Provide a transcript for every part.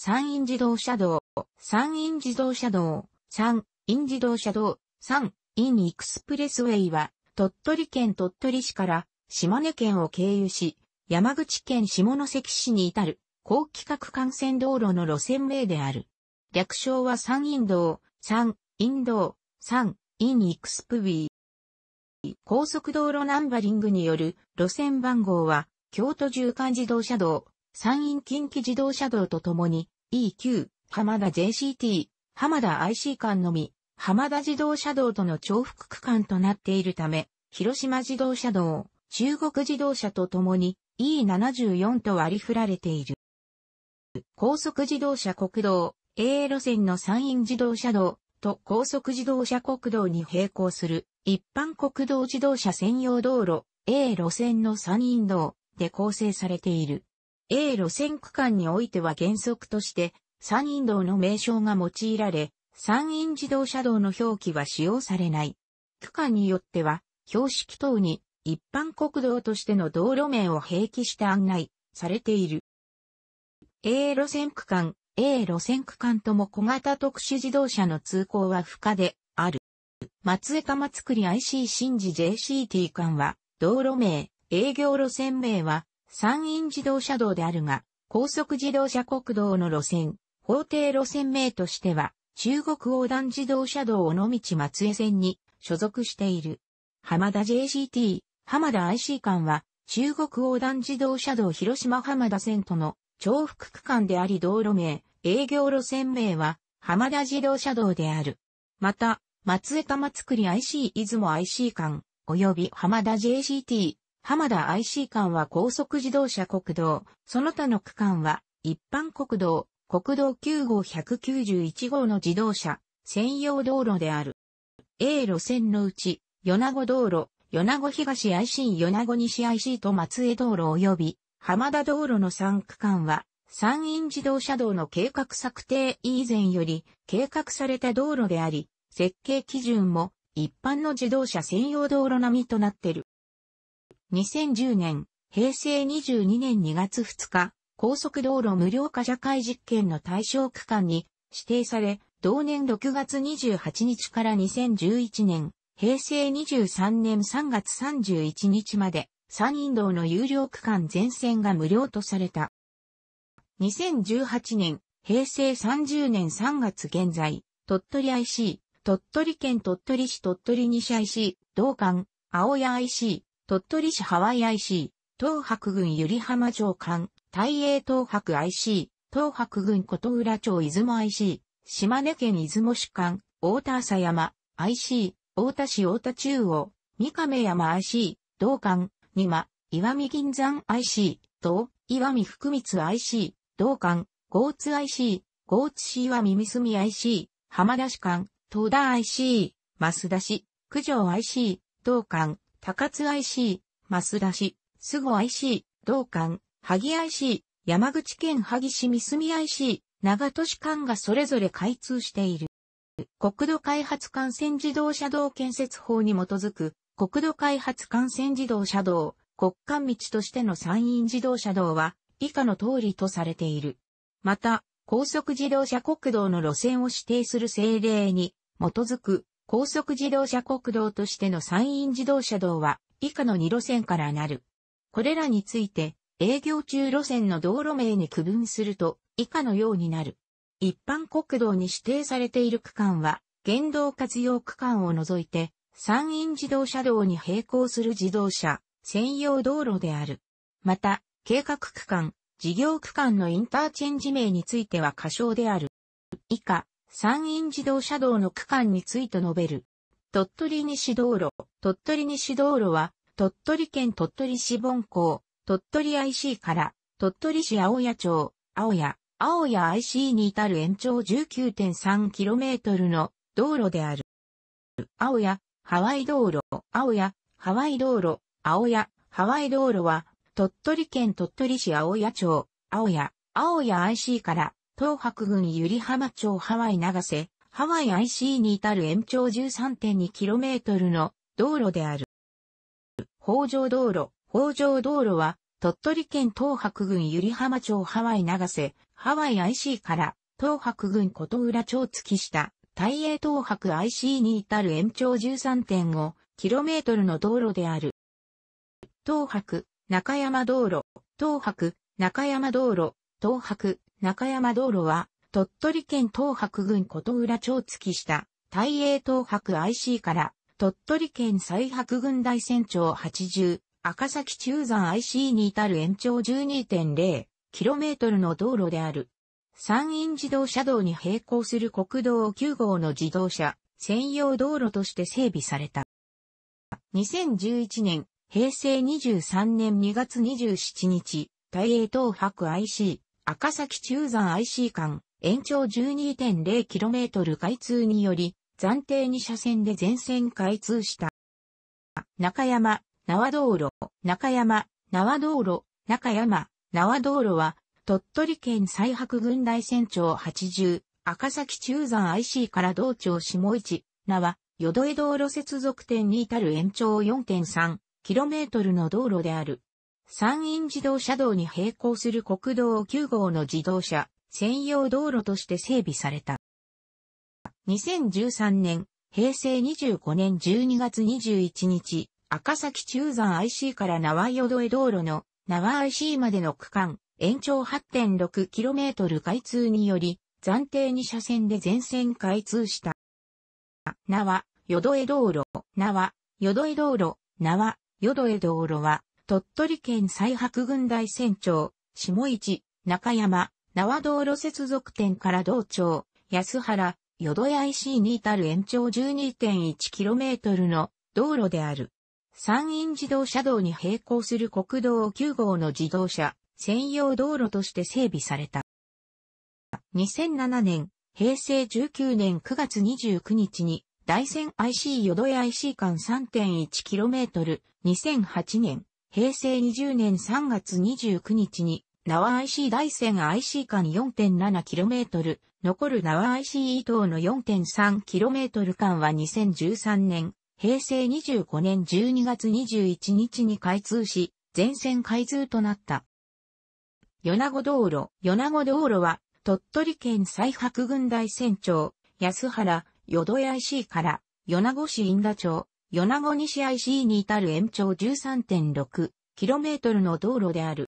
三陰自動車道、三陰自動車道、三陰自動車道、三陰エクスプレスウェイは、鳥取県鳥取市から島根県を経由し、山口県下関市に至る高規格幹線道路の路線名である。略称は三陰道、三陰道、三陰エクスプビー。高速道路ナンバリングによる路線番号は、京都縦貫自動車道、山陰近畿自動車道とともに EQ、浜田 JCT、浜田 IC 間のみ、浜田自動車道との重複区間となっているため、広島自動車道、中国自動車とともに E74 と割り振られている。高速自動車国道 A 路線の山陰自動車道と高速自動車国道に並行する一般国道自動車専用道路 A 路線の山陰道で構成されている。A 路線区間においては原則として、山陰道の名称が用いられ、山陰自動車道の表記は使用されない。区間によっては、標識等に一般国道としての道路名を併記して案内されている。A 路線区間、A 路線区間とも小型特殊自動車の通行は不可である。松江鎌造 IC 新次 JCT 間は、道路名、営業路線名は、山陰自動車道であるが、高速自動車国道の路線、法定路線名としては、中国横断自動車道尾道松江線に所属している。浜田 JCT、浜田 IC 間は、中国横断自動車道広島浜田線との重複区間であり道路名、営業路線名は、浜田自動車道である。また、松江玉造 IC 出雲 IC 間、及び浜田 JCT、浜田 IC 間は高速自動車国道、その他の区間は一般国道、国道9号191号の自動車、専用道路である。A 路線のうち、米子道路、米子東 IC 米子西 IC と松江道路及び、浜田道路の3区間は、山陰自動車道の計画策定以前より計画された道路であり、設計基準も一般の自動車専用道路並みとなっている。2010年、平成22年2月2日、高速道路無料化社会実験の対象区間に指定され、同年6月28日から2011年、平成23年3月31日まで、山陰道の有料区間全線が無料とされた。2018年、平成30年3月現在、鳥取 IC、鳥取県鳥取市鳥取西 IC、道館、青谷 IC、鳥取市ハワイ IC、東白郡ゆり浜城間、大英東白 IC、東白郡琴浦町出雲 IC、島根県出雲市間、大田浅山 IC、大田市大田中央、三亀山 IC、道間、二間、岩見銀山 IC、東、岩見福光 IC、道間、高津 IC、高津市岩見三住 IC、浜田市間、戸田 IC、増田市、九条 IC、道間、高津 IC、増田市、菅 IC、道館、萩 IC、山口県萩市三住 IC、長都市間がそれぞれ開通している。国土開発幹線自動車道建設法に基づく、国土開発幹線自動車道、国間道としての山陰自動車道は、以下の通りとされている。また、高速自動車国道の路線を指定する政令に、基づく高速自動車国道としての山陰自動車道は以下の2路線からなる。これらについて営業中路線の道路名に区分すると以下のようになる。一般国道に指定されている区間は原動活用区間を除いて山陰自動車道に並行する自動車専用道路である。また、計画区間、事業区間のインターチェンジ名については過小である。以下、山陰自動車道の区間について述べる。鳥取西道路。鳥取西道路は、鳥取県鳥取市本港、鳥取 IC から、鳥取市青谷町、青谷、青谷 IC に至る延長 19.3km の道路である。青谷、ハワイ道路、青谷、ハワイ道路、青谷、ハワイ道路は、鳥取県鳥取市青谷町、青谷、青谷 IC から、東白郡百合浜町ハワイ長瀬、ハワイ IC に至る延長 13.2km の道路である。北条道路、北条道路は、鳥取県東白郡百合浜町ハワイ長瀬、ハワイ IC から東白郡琴浦町月下、大英東白 IC に至る延長 13.5km の道路である。東白、中山道路、東白、中山道路、東白、中山道路は、鳥取県東白郡琴浦町付き下、大英東白 IC から、鳥取県最白郡大山町80、赤崎中山 IC に至る延長 12.0km の道路である。山陰自動車道に並行する国道9号の自動車専用道路として整備された。2011年、平成23年2月27日、大英東白 IC、赤崎中山 IC 間、延長 12.0km 開通により、暫定2車線で全線開通した。中山、縄道路、中山、縄道路、中山、縄道路は、鳥取県最北郡大船長80、赤崎中山 IC から道庁下市、縄、淀江道路接続点に至る延長 4.3km の道路である。山陰自動車道に並行する国道9号の自動車専用道路として整備された。2013年、平成25年12月21日、赤崎中山 IC から縄淀江道路の縄 IC までの区間、延長 8.6km 開通により、暫定2車線で全線開通した。縄、淀江道路、縄、淀江道路、縄、淀江道路は、鳥取県最白郡大船長、下市、中山、縄道路接続点から道町、安原、淀屋 IC に至る延長 12.1km の道路である。山陰自動車道に並行する国道9号の自動車専用道路として整備された。2007年、平成19年9月29日に大仙 IC 淀屋 IC 間 3.1km、2008年、平成20年3月29日に、縄 IC 大線 IC 間 4.7km、残る縄 IC 伊東の 4.3km 間は2013年、平成25年12月21日に開通し、全線開通となった。米子道路、米子道路は、鳥取県西白郡大船長、安原、淀屋 IC から、米子市印田町、米子西 IC に至る延長 13.6km の道路である。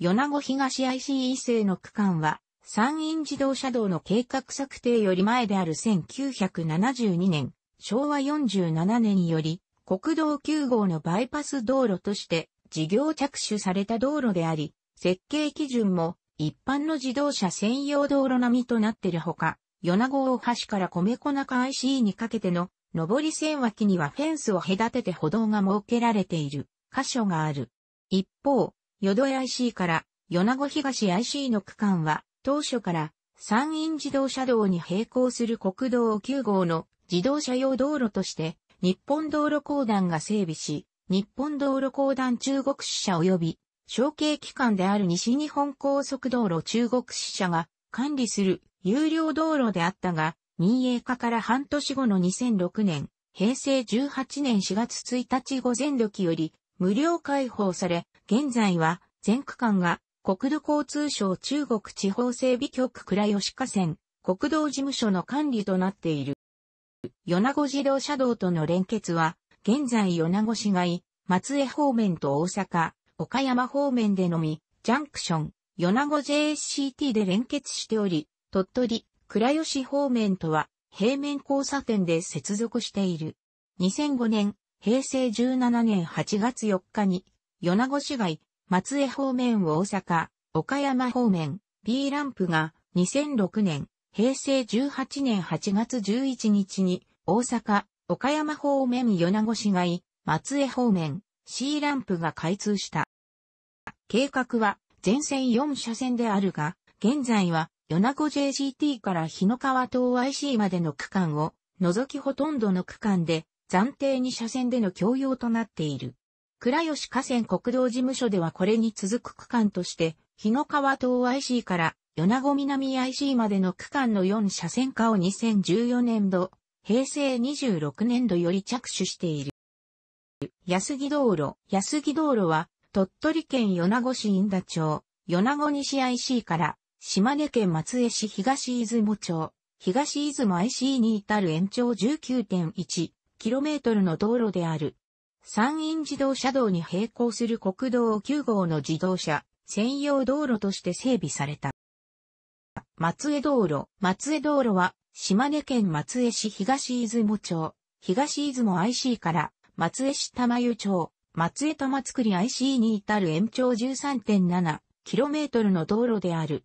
米子東 IC e 西の区間は、山陰自動車道の計画策定より前である1972年、昭和47年より、国道9号のバイパス道路として事業着手された道路であり、設計基準も一般の自動車専用道路並みとなっているほか、米子大橋から米粉中 IC にかけての上り線脇にはフェンスを隔てて歩道が設けられている箇所がある。一方、淀江 IC から米子東 IC の区間は当初から山陰自動車道に並行する国道9号の自動車用道路として日本道路公団が整備し、日本道路公団中国支社及び承継機関である西日本高速道路中国支社が管理する有料道路であったが、民営化から半年後の2006年、平成18年4月1日午前時より無料開放され、現在は全区間が国土交通省中国地方整備局倉吉河川国道事務所の管理となっている。米子自動車道との連結は、現在米子市街、松江方面と大阪、岡山方面でのみ、ジャンクション、米子 JSCT で連結しており、鳥取、倉吉方面とは平面交差点で接続している。2005年、平成17年8月4日に、米子市街、松江方面大阪、岡山方面、B ランプが2006年、平成18年8月11日に、大阪、岡山方面米子市街、松江方面、C ランプが開通した。計画は全線4車線であるが、現在は米子 JGT から日野川東 IC までの区間を、除きほとんどの区間で、暫定に車線での共用となっている。倉吉河川国道事務所ではこれに続く区間として、日野川東 IC から米子南 IC までの区間の4車線化を2014年度、平成26年度より着手している。安木道路、安木道路は、鳥取県米子市因田町、米子西 IC から島根県松江市東出雲町、東出雲 IC に至る延長 19.1km の道路である。山陰自動車道に並行する国道9号の自動車専用道路として整備された。松江道路。松江道路は島根県松江市東出雲町、東出雲 IC から松江市玉湯町、松江玉造 IC に至る延長 13.7km の道路である。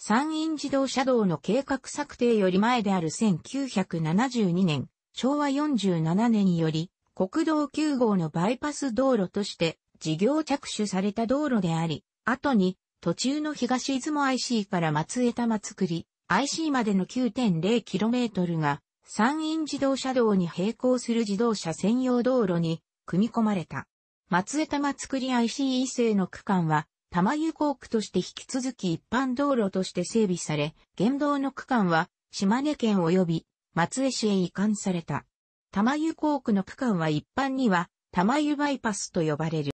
山陰自動車道の計画策定より前である1972年、昭和47年により、国道9号のバイパス道路として事業着手された道路であり、後に途中の東出雲 IC から松江玉作り IC までの 9.0km が山陰自動車道に並行する自動車専用道路に組み込まれた。松江玉作り IC 異性の区間は玉湯港区として引き続き一般道路として整備され、現道の区間は島根県及び松江市へ移管された。玉湯港区の区間は一般には玉湯バイパスと呼ばれる。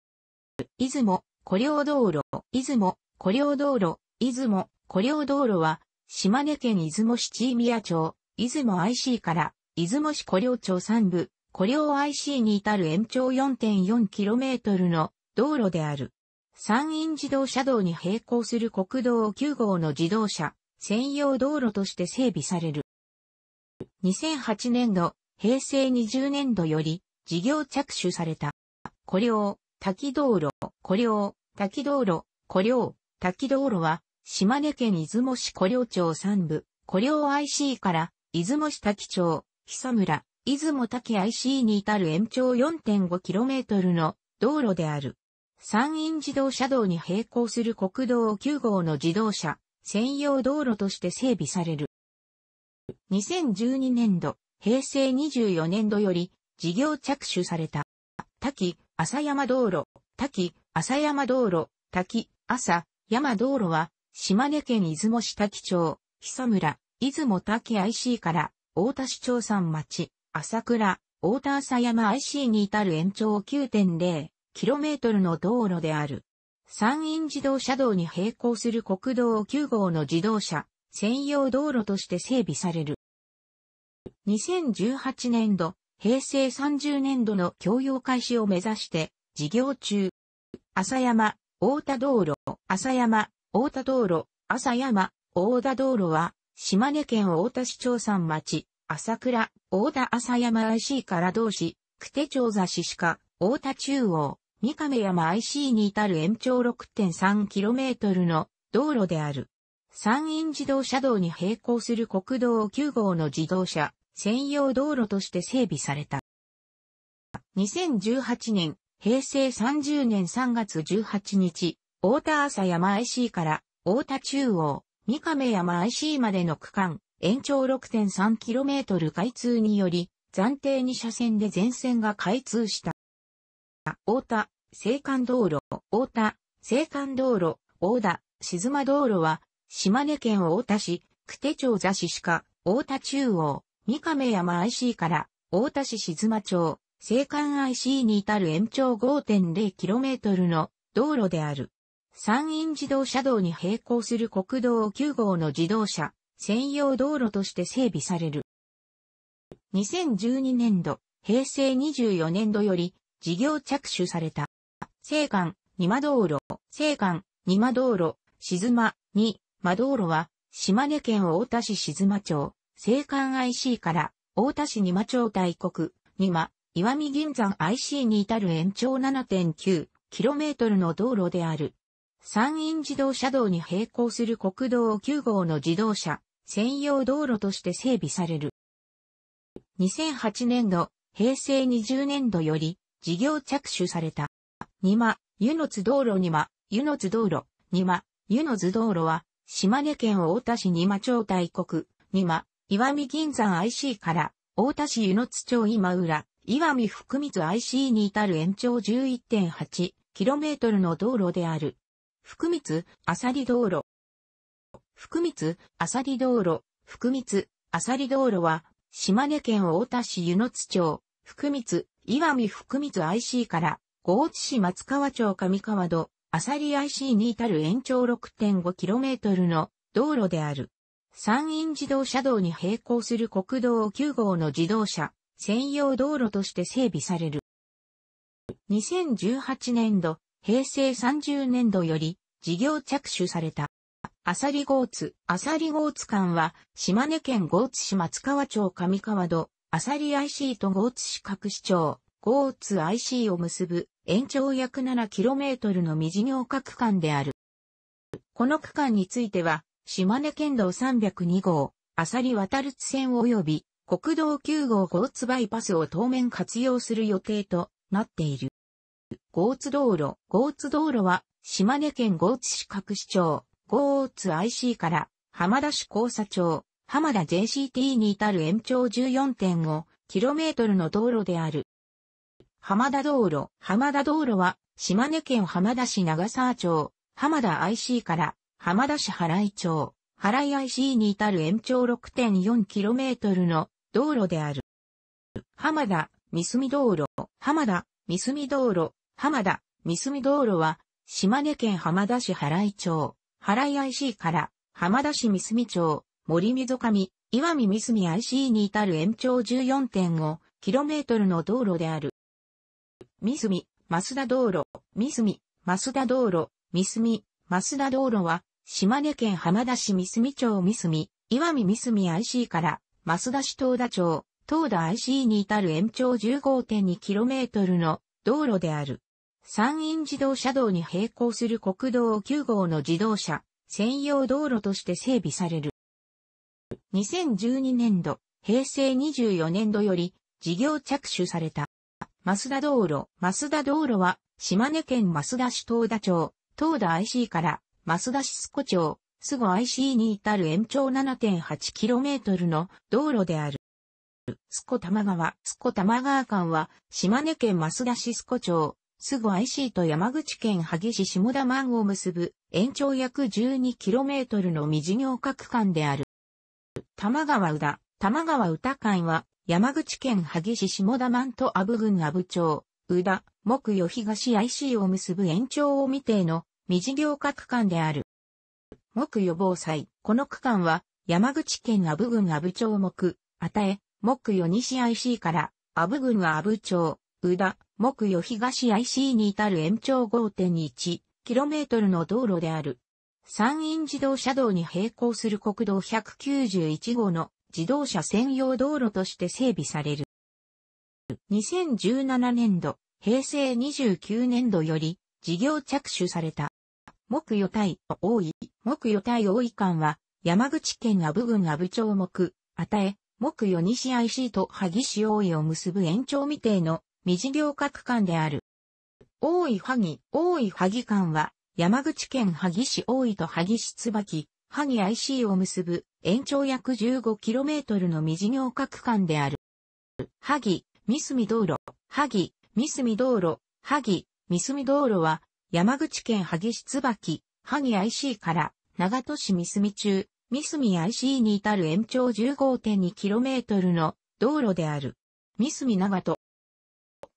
出雲、古領道路、出雲、古領道路、出雲、古領道路は島根県出雲市地宮町、出雲 IC から出雲市古領町三部、古領 IC に至る延長 4.4km の道路である。山陰自動車道に並行する国道9号の自動車専用道路として整備される。2008年度、平成20年度より事業着手された。古領、滝道路、古領、滝道路、古領、滝道路は、島根県出雲市古領町山部、古領 IC から、出雲市滝町、久村、出雲滝 IC に至る延長 4.5km の道路である。山陰自動車道に並行する国道9号の自動車専用道路として整備される。2012年度、平成24年度より事業着手された。滝、浅山道路、滝、浅山道路、滝、浅、山道路は、島根県出雲市滝町、久村、出雲滝 IC から、大田市町山町、朝倉、大田浅山 IC に至る延長9.0、km の道路である。山陰自動車道に並行する国道9号の自動車専用道路として整備される。2018年度、平成30年度の供用開始を目指して、事業中、浅山、大田道路、浅山、大田道路、浅山、大田道路は、島根県大田市町山町、朝倉、大田浅山 IC から同市、久手町座市か、大田中央、三亀山 IC に至る延長 6.3km の道路である。山陰自動車道に並行する国道9号の自動車専用道路として整備された。2018年、平成30年3月18日、大田朝山 IC から大田中央、三亀山 IC までの区間、延長 6.3km 開通により、暫定2車線で全線が開通した。大田、青函道路、大田、青函道路、大田、静間道路は、島根県大田市、久手町座市鹿、大田中央、三亀山 IC から、大田市静間町、青函 IC に至る延長 5.0km の道路である。山陰自動車道に並行する国道9号の自動車、専用道路として整備される。2012年度、平成24年度より、事業着手された。青函、二間道路、青函、二間道路、静間、二間道路は、島根県大田市静間町、青函 IC から、大田市二間町大国、二間、岩見銀山 IC に至る延長 7.9km の道路である。山陰自動車道に並行する国道9号の自動車、専用道路として整備される。2008年度、平成20年度より、事業着手された。二間、湯の津道路二間、湯の津道路、二間、湯の津道路は、島根県大田市二間町大国、二間、岩見銀山 IC から、大田市湯の津町今浦、岩見福光 IC に至る延長 11.8km の道路である。福光、あさり道路。福光、あさり道路、福光、あさり道路は、島根県大田市湯の津町、福光、岩見福光 IC から、大津市松川町上川戸、あさり IC に至る延長 6.5km の道路である。山陰自動車道に並行する国道9号の自動車専用道路として整備される。2018年度、平成30年度より事業着手された。あさりゴーツ、あさりゴーツ間は、島根県ゴーツ市松川町上川戸、あさり IC とゴーツ市各市町、ゴーツ IC を結ぶ延長約 7km の未事業化区間である。この区間については、島根県道302号、浅利渡津線及び国道9号ゴーツバイパスを当面活用する予定となっている。ゴーツ道路、ゴーツ道路は島根県ゴーツ市各市町、ゴーツ IC から浜田市交差町、浜田 JCT に至る延長 14.5km の道路である。浜田道路。浜田道路は、島根県浜田市長沢町、浜田 IC から浜田市原井町、原井 IC に至る延長 6.4km の道路である。浜田、三隅道路。浜田、三隅道路。浜田、三隅道路は、島根県浜田市原井町、原井 IC から浜田市三隅町、森溝上、岩見三隅 IC に至る延長 14.5km の道路である。三隅、増田道路、三隅、増田道路、三隅、増田道路は、島根県浜田市三隅町三隅、岩見三隅 IC から、増田市東田町、東田 IC に至る延長 15.2km の道路である。山陰自動車道に並行する国道9号の自動車、専用道路として整備される。2012年度、平成24年度より事業着手された。増田道路。増田道路は、島根県増田市東田町、東田 IC から、増田市スコ町、スゴ IC に至る延長 7.8km の道路である。スコ玉川。スコ玉川間は、島根県増田市スコ町、スゴ IC と山口県萩市下田満を結ぶ、延長約 12km の未事業各間である。玉川宇田。玉川宇田間は、山口県萩市下田万と阿武郡阿武町、宇田、木与東 IC を結ぶ延長を未定の未事業化区間である。木予防災。この区間は、山口県阿武郡阿武町木、あたえ、木与西 IC から、阿武郡は阿武町、宇田、木与東 IC に至る延長 5.1km の道路である。山陰自動車道に並行する国道191号の自動車専用道路として整備される。2017年度、平成29年度より事業着手された。木予対大井、木予対大井間は山口県阿武郡阿武町木、与え、木予西 IC と萩市大井を結ぶ延長未定の未事業各間である。大井萩、大井萩間は山口県萩市大井と萩市椿、萩 IC を結ぶ延長約 15km の未事業区間である。萩、三隅道路、萩、三隅道路、萩、三隅道路は山口県萩市椿、萩 IC から長門市三隅中、三隅 IC に至る延長 15.2km の道路である。三隅長門。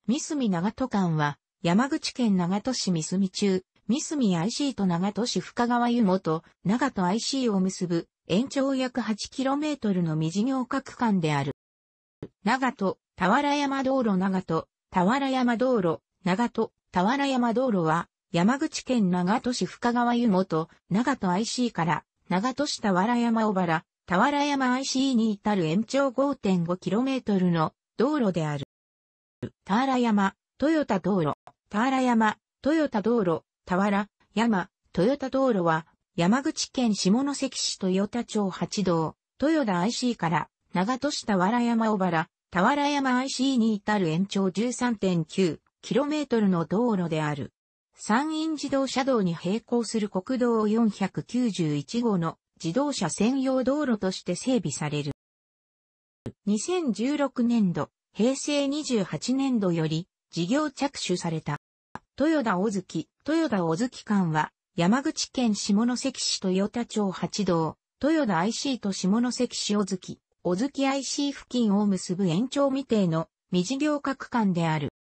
三隅長門間は山口県長門市三隅中、三隅 IC と長戸市深川湯本、長戸 IC を結ぶ延長約 8km の未事業各間である。長戸、田原山道路長戸、田原山道路、長戸、田原山道路は、山口県長戸市深川湯本、長戸 IC から、長戸市田原山小原、田原山 IC に至る延長 5.5km の道路である。田原山、豊田道路、田原山、豊田道路、田原、山、豊田道路は、山口県下関市豊田町八道、豊田 IC から、長戸市田原山小原、田原山 IC に至る延長 13.9km の道路である。山陰自動車道に並行する国道491号の自動車専用道路として整備される。2016年度、平成28年度より事業着手された。豊田大月、豊田大月間は、山口県下関市豊田町八道、豊田 IC と下関市小月、小月 IC 付近を結ぶ延長未定の未事業各館である。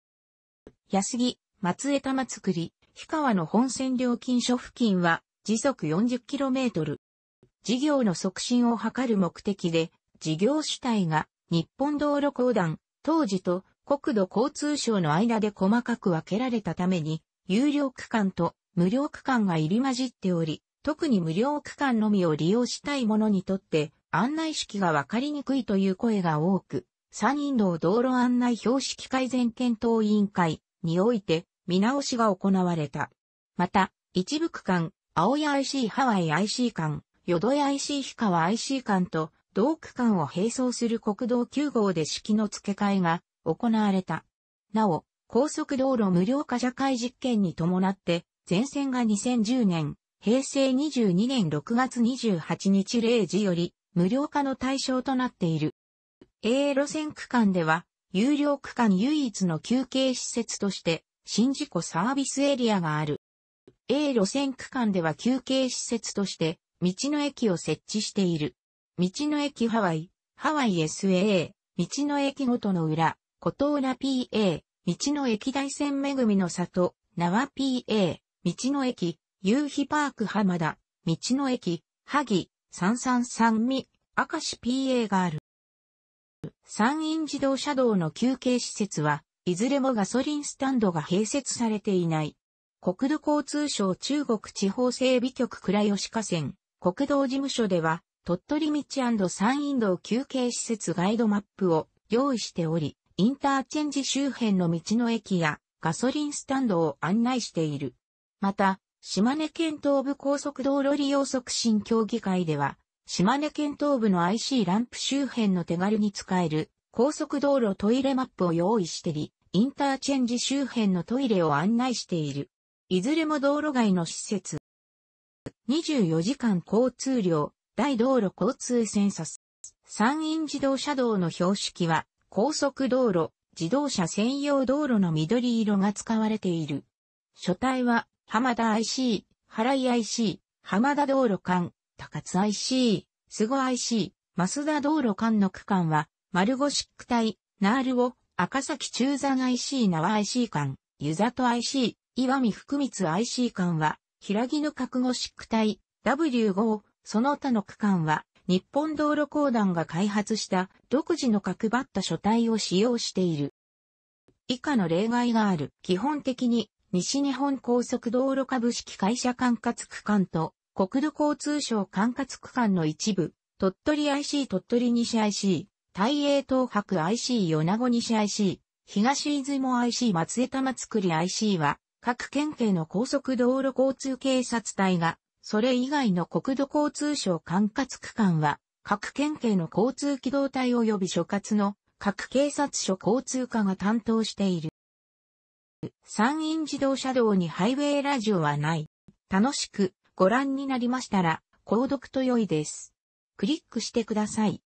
安木、松江玉造り、氷川の本線料金所付近は、時速 40km。事業の促進を図る目的で、事業主体が日本道路公団、当時と国土交通省の間で細かく分けられたために、有料区間と無料区間が入り混じっており、特に無料区間のみを利用したい者にとって案内式が分かりにくいという声が多く、三人道道路案内標識改善検討委員会において見直しが行われた。また、一部区間、青谷 IC ハワイ IC 間、淀屋 IC 氷川 IC 間と同区間を並走する国道9号で式の付け替えが行われた。なお、高速道路無料化社会実験に伴って、全線が2010年、平成22年6月28日0時より、無料化の対象となっている。A 路線区間では、有料区間唯一の休憩施設として、新事故サービスエリアがある。A 路線区間では休憩施設として、道の駅を設置している。道の駅ハワイ、ハワイ SAA、道の駅ごとの裏、小東浦 PA、道の駅大山恵みの里、縄 PA、道の駅、夕日パーク浜田、道の駅、萩、三三三味、明石 PA がある。山陰自動車道の休憩施設は、いずれもガソリンスタンドが併設されていない。国土交通省中国地方整備局倉吉河川、国道事務所では、鳥取道山陰道休憩施設ガイドマップを用意しており、インターチェンジ周辺の道の駅やガソリンスタンドを案内している。また、島根県東部高速道路利用促進協議会では、島根県東部の IC ランプ周辺の手軽に使える高速道路トイレマップを用意してり、インターチェンジ周辺のトイレを案内している。いずれも道路外の施設。24時間交通量、大道路交通センサス。山陰自動車道の標識は、高速道路、自動車専用道路の緑色が使われている。書体は、浜田 IC、原井 IC、浜田道路間、高津 IC、菅 IC、増田道路間の区間は、丸ゴシック隊、ナールを、赤崎中山 IC 縄 IC 間、湯里 IC、岩見福光 IC 間は、平木の覚悟シック隊、W5、その他の区間は、日本道路公団が開発した独自の角張った書体を使用している。以下の例外がある。基本的に西日本高速道路株式会社管轄区間と国土交通省管轄区間の一部、鳥取 IC 鳥取西 IC、大英東白 IC 米子西 IC、東出雲 IC 松江玉造 IC は、各県警の高速道路交通警察隊がそれ以外の国土交通省管轄区間は、各県警の交通機動隊及び所轄の各警察署交通課が担当している。山陰自動車道にハイウェイラジオはない。楽しくご覧になりましたら、購読と良いです。クリックしてください。